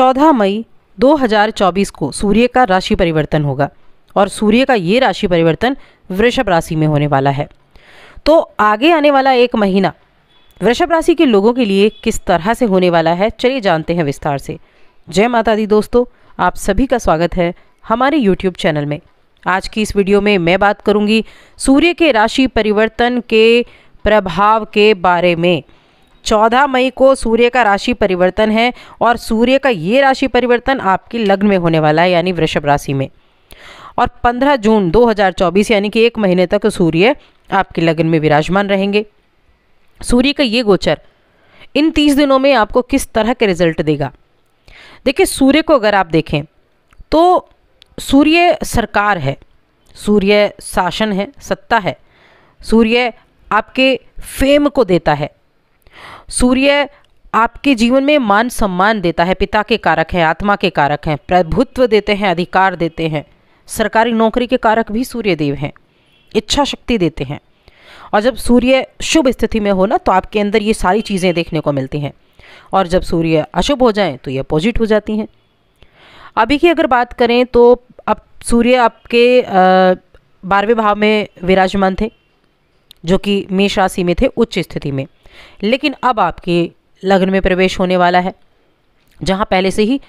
14 मई 2024 को सूर्य का राशि परिवर्तन होगा और सूर्य का ये राशि परिवर्तन वृषभ राशि में होने वाला है तो आगे आने वाला एक महीना वृषभ राशि के लोगों के लिए किस तरह से होने वाला है चलिए जानते हैं विस्तार से जय माता दी दोस्तों आप सभी का स्वागत है हमारे यूट्यूब चैनल में आज की इस वीडियो में मैं बात करूंगी सूर्य के राशि परिवर्तन के प्रभाव के बारे में चौदह मई को सूर्य का राशि परिवर्तन है और सूर्य का ये राशि परिवर्तन आपकी लग्न में होने वाला है यानी वृषभ राशि में और 15 जून 2024 यानी कि एक महीने तक सूर्य आपके लग्न में विराजमान रहेंगे सूर्य का ये गोचर इन तीस दिनों में आपको किस तरह के रिजल्ट देगा देखिए सूर्य को अगर आप देखें तो सूर्य सरकार है सूर्य शासन है सत्ता है सूर्य आपके फेम को देता है सूर्य आपके जीवन में मान सम्मान देता है पिता के कारक हैं आत्मा के कारक हैं प्रभुत्व देते हैं अधिकार देते हैं सरकारी नौकरी के कारक भी सूर्यदेव हैं इच्छा शक्ति देते हैं और जब सूर्य शुभ स्थिति में हो ना तो आपके अंदर ये सारी चीज़ें देखने को मिलती हैं और जब सूर्य अशुभ हो जाए तो ये अपोजिट हो जाती हैं अभी की अगर बात करें तो अब सूर्य आपके बारहवें भाव में विराजमान थे जो कि मेष राशि में थे उच्च स्थिति में लेकिन अब आपके लग्न में प्रवेश होने वाला है जहाँ पहले से ही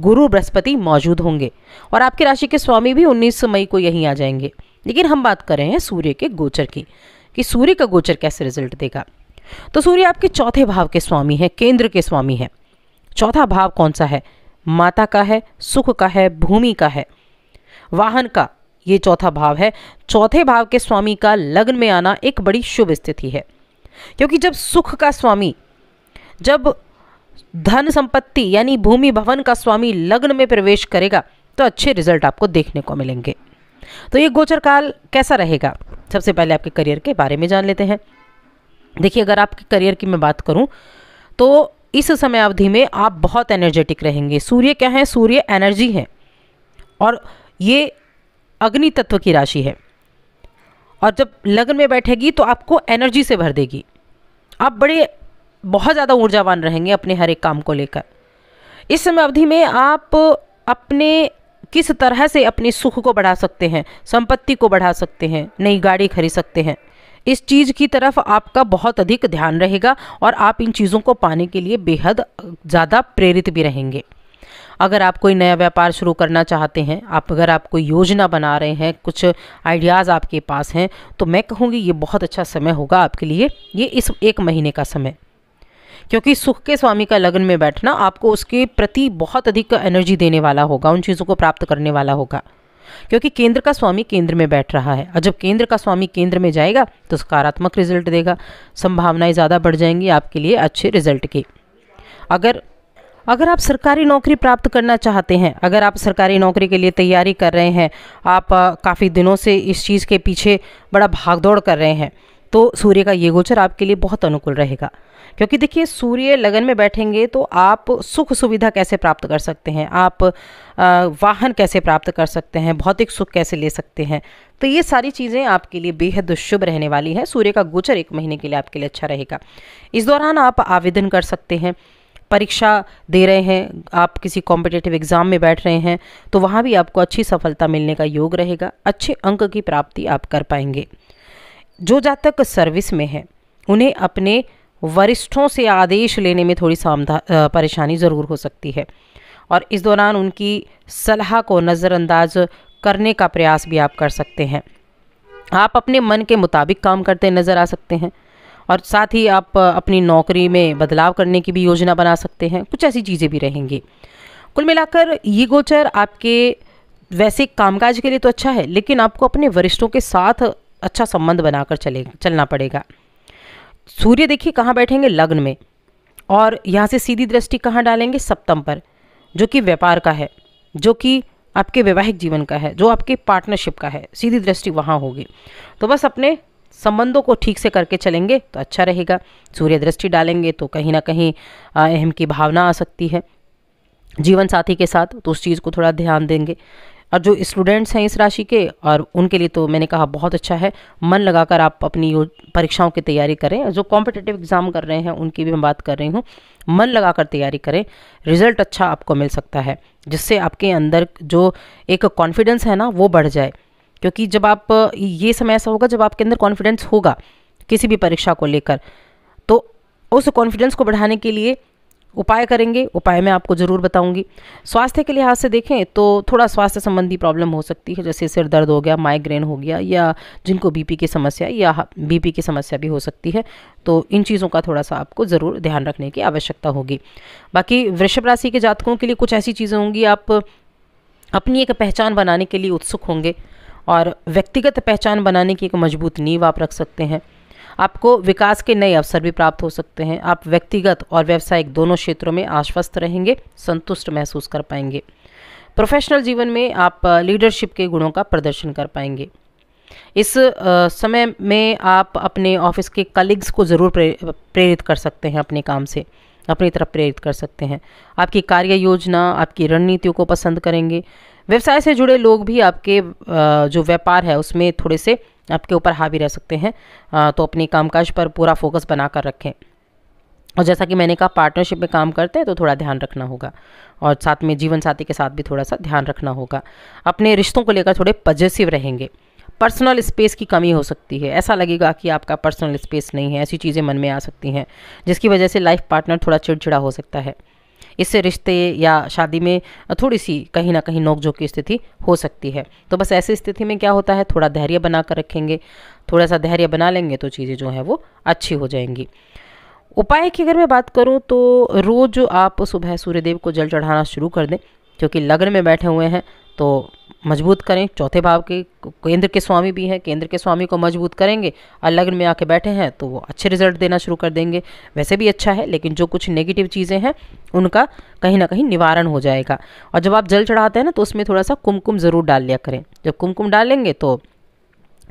गुरु बृहस्पति मौजूद होंगे और आपकी राशि के स्वामी भी 19 मई को यहीं आ जाएंगे लेकिन हम बात कर रहे हैं सूर्य के गोचर की कि सूर्य का गोचर कैसे रिजल्ट देगा तो सूर्य आपके चौथे भाव के स्वामी हैं केंद्र के स्वामी हैं चौथा भाव कौन सा है माता का है सुख का है भूमि का है वाहन का ये चौथा भाव है चौथे भाव के स्वामी का लग्न में आना एक बड़ी शुभ स्थिति है क्योंकि जब सुख का स्वामी जब धन संपत्ति यानी भूमि भवन का स्वामी लग्न में प्रवेश करेगा तो अच्छे रिजल्ट आपको देखने को मिलेंगे तो ये गोचर काल कैसा रहेगा सबसे पहले आपके करियर के बारे में जान लेते हैं देखिए अगर आपके करियर की मैं बात करूं तो इस समय अवधि में आप बहुत एनर्जेटिक रहेंगे सूर्य क्या है सूर्य एनर्जी है और ये अग्नि तत्व की राशि है और जब लगन में बैठेगी तो आपको एनर्जी से भर देगी आप बड़े बहुत ज़्यादा ऊर्जावान रहेंगे अपने हर एक काम को लेकर इस समय अवधि में आप अपने किस तरह से अपने सुख को बढ़ा सकते हैं संपत्ति को बढ़ा सकते हैं नई गाड़ी खरीद सकते हैं इस चीज़ की तरफ आपका बहुत अधिक ध्यान रहेगा और आप इन चीज़ों को पाने के लिए बेहद ज़्यादा प्रेरित भी रहेंगे अगर आप कोई नया व्यापार शुरू करना चाहते हैं आप अगर आप कोई योजना बना रहे हैं कुछ आइडियाज़ आपके पास हैं तो मैं कहूँगी ये बहुत अच्छा समय होगा आपके लिए ये इस एक महीने का समय क्योंकि सुख के स्वामी का लगन में बैठना आपको उसके प्रति बहुत अधिक एनर्जी देने वाला होगा उन चीज़ों को प्राप्त करने वाला होगा क्योंकि केंद्र का स्वामी केंद्र में बैठ रहा है और जब केंद्र का स्वामी केंद्र में जाएगा तो सकारात्मक रिजल्ट देगा संभावनाएं ज़्यादा बढ़ जाएंगी आपके लिए अच्छे रिजल्ट के अगर अगर आप सरकारी नौकरी प्राप्त करना चाहते हैं अगर आप सरकारी नौकरी के लिए तैयारी कर रहे हैं आप काफ़ी दिनों से इस चीज़ के पीछे बड़ा भागदौड़ कर रहे हैं तो सूर्य का ये गोचर आपके लिए बहुत अनुकूल रहेगा क्योंकि देखिए सूर्य लगन में बैठेंगे तो आप सुख सुविधा कैसे प्राप्त कर सकते हैं आप वाहन कैसे प्राप्त कर सकते हैं भौतिक सुख कैसे ले सकते हैं तो ये सारी चीज़ें आपके लिए बेहद शुभ रहने वाली है सूर्य का गोचर एक महीने के लिए आपके लिए अच्छा रहेगा इस दौरान आप आवेदन कर सकते हैं परीक्षा दे रहे हैं आप किसी कॉम्पिटेटिव एग्ज़ाम में बैठ रहे हैं तो वहाँ भी आपको अच्छी सफलता मिलने का योग रहेगा अच्छे अंक की प्राप्ति आप कर पाएंगे जो जातक सर्विस में है उन्हें अपने वरिष्ठों से आदेश लेने में थोड़ी सामधा परेशानी ज़रूर हो सकती है और इस दौरान उनकी सलाह को नज़रअंदाज करने का प्रयास भी आप कर सकते हैं आप अपने मन के मुताबिक काम करते नज़र आ सकते हैं और साथ ही आप अपनी नौकरी में बदलाव करने की भी योजना बना सकते हैं कुछ ऐसी चीज़ें भी रहेंगी कुल मिलाकर ये गोचर आपके वैसे कामकाज के लिए तो अच्छा है लेकिन आपको अपने वरिष्ठों के साथ अच्छा संबंध बनाकर चले चलना पड़ेगा सूर्य देखिए कहाँ बैठेंगे लग्न में और यहाँ से सीधी दृष्टि कहाँ डालेंगे सप्तम पर जो कि व्यापार का है जो कि आपके वैवाहिक जीवन का है जो आपके पार्टनरशिप का है सीधी दृष्टि वहाँ होगी तो बस अपने संबंधों को ठीक से करके चलेंगे तो अच्छा रहेगा सूर्य दृष्टि डालेंगे तो कहीं ना कहीं अहम की भावना आ सकती है जीवन साथी के साथ तो उस चीज़ को थोड़ा ध्यान देंगे और जो स्टूडेंट्स हैं इस राशि के और उनके लिए तो मैंने कहा बहुत अच्छा है मन लगाकर आप अपनी परीक्षाओं की तैयारी करें जो कॉम्पिटेटिव एग्ज़ाम कर रहे हैं उनकी भी मैं बात कर रही हूँ मन लगाकर तैयारी करें रिजल्ट अच्छा आपको मिल सकता है जिससे आपके अंदर जो एक कॉन्फिडेंस है ना वो बढ़ जाए क्योंकि जब आप ये समय ऐसा होगा जब आपके अंदर कॉन्फिडेंस होगा किसी भी परीक्षा को लेकर तो उस कॉन्फिडेंस को बढ़ाने के लिए उपाय करेंगे उपाय मैं आपको ज़रूर बताऊंगी स्वास्थ्य के लिहाज से देखें तो थोड़ा स्वास्थ्य संबंधी प्रॉब्लम हो सकती है जैसे सिर दर्द हो गया माइग्रेन हो गया या जिनको बीपी की समस्या या बीपी की समस्या भी हो सकती है तो इन चीज़ों का थोड़ा सा आपको ज़रूर ध्यान रखने की आवश्यकता होगी बाकी वृषभ राशि के जातकों के लिए कुछ ऐसी चीज़ें होंगी आप अपनी एक पहचान बनाने के लिए उत्सुक होंगे और व्यक्तिगत पहचान बनाने की एक मजबूत नींव आप रख सकते हैं आपको विकास के नए अवसर भी प्राप्त हो सकते हैं आप व्यक्तिगत और व्यावसायिक दोनों क्षेत्रों में आश्वस्त रहेंगे संतुष्ट महसूस कर पाएंगे प्रोफेशनल जीवन में आप लीडरशिप के गुणों का प्रदर्शन कर पाएंगे इस समय में आप अपने ऑफिस के कलीग्स को ज़रूर प्रेरित कर सकते हैं अपने काम से अपनी तरफ प्रेरित कर सकते हैं आपकी कार्य योजना आपकी रणनीतियों को पसंद करेंगे व्यवसाय से जुड़े लोग भी आपके जो व्यापार है उसमें थोड़े से आपके ऊपर हावी रह सकते हैं तो अपने कामकाज पर पूरा फोकस बना कर रखें और जैसा कि मैंने कहा पार्टनरशिप में काम करते हैं तो थोड़ा ध्यान रखना होगा और साथ में जीवन साथी के साथ भी थोड़ा सा ध्यान रखना होगा अपने रिश्तों को लेकर थोड़े पजेसिव रहेंगे पर्सनल स्पेस की कमी हो सकती है ऐसा लगेगा कि आपका पर्सनल स्पेस नहीं है ऐसी चीज़ें मन में आ सकती हैं जिसकी वजह से लाइफ पार्टनर थोड़ा चिड़चिड़ा हो सकता है इससे रिश्ते या शादी में थोड़ी सी कहीं ना कहीं नोकझोंक की स्थिति हो सकती है तो बस ऐसी स्थिति में क्या होता है थोड़ा धैर्य बना कर रखेंगे थोड़ा सा धैर्य बना लेंगे तो चीज़ें जो हैं वो अच्छी हो जाएंगी उपाय की अगर मैं बात करूँ तो रोज़ आप सुबह सूर्यदेव को जल चढ़ाना शुरू कर दें क्योंकि लग्न में बैठे हुए हैं तो मजबूत करें चौथे भाव के केंद्र के स्वामी भी हैं केंद्र के स्वामी को मजबूत करेंगे और लग्न में आके बैठे हैं तो वो अच्छे रिजल्ट देना शुरू कर देंगे वैसे भी अच्छा है लेकिन जो कुछ नेगेटिव चीज़ें हैं उनका कहीं ना कहीं निवारण हो जाएगा और जब आप जल चढ़ाते हैं ना तो उसमें थोड़ा सा कुमकुम ज़रूर डाल लिया करें जब कुमकुम डालेंगे तो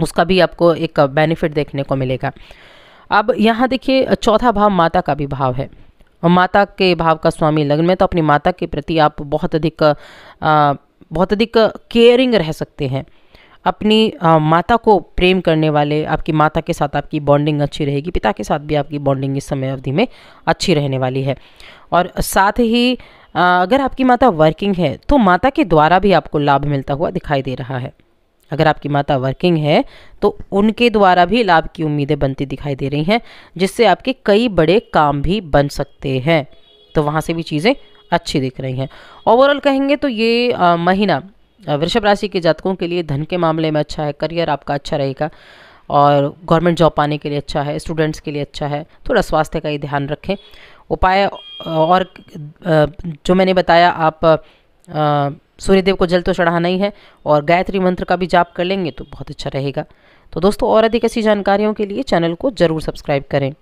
उसका भी आपको एक बेनिफिट देखने को मिलेगा अब यहाँ देखिए चौथा भाव माता का भी भाव है माता के भाव का स्वामी लग्न में तो अपनी माता के प्रति आप बहुत अधिक बहुत अधिक केयरिंग रह सकते हैं अपनी आ, माता को प्रेम करने वाले आपकी माता के साथ आपकी बॉन्डिंग अच्छी रहेगी पिता के साथ भी आपकी बॉन्डिंग इस समय अवधि में अच्छी रहने वाली है और साथ ही आ, अगर आपकी माता वर्किंग है तो माता के द्वारा भी आपको लाभ मिलता हुआ दिखाई दे रहा है अगर आपकी माता वर्किंग है तो उनके द्वारा भी लाभ की उम्मीदें बनती दिखाई दे रही हैं जिससे आपके कई बड़े काम भी बन सकते हैं तो वहाँ से भी चीज़ें अच्छी दिख रही हैं ओवरऑल कहेंगे तो ये आ, महीना वृषभ राशि के जातकों के लिए धन के मामले में अच्छा है करियर आपका अच्छा रहेगा और गवर्नमेंट जॉब पाने के लिए अच्छा है स्टूडेंट्स के लिए अच्छा है थोड़ा स्वास्थ्य का ही ध्यान रखें उपाय और जो मैंने बताया आप सूर्यदेव को जल तो चढ़ाना ही है और गायत्री मंत्र का भी जाप कर लेंगे तो बहुत अच्छा रहेगा तो दोस्तों और अधिक ऐसी जानकारियों के लिए चैनल को ज़रूर सब्सक्राइब करें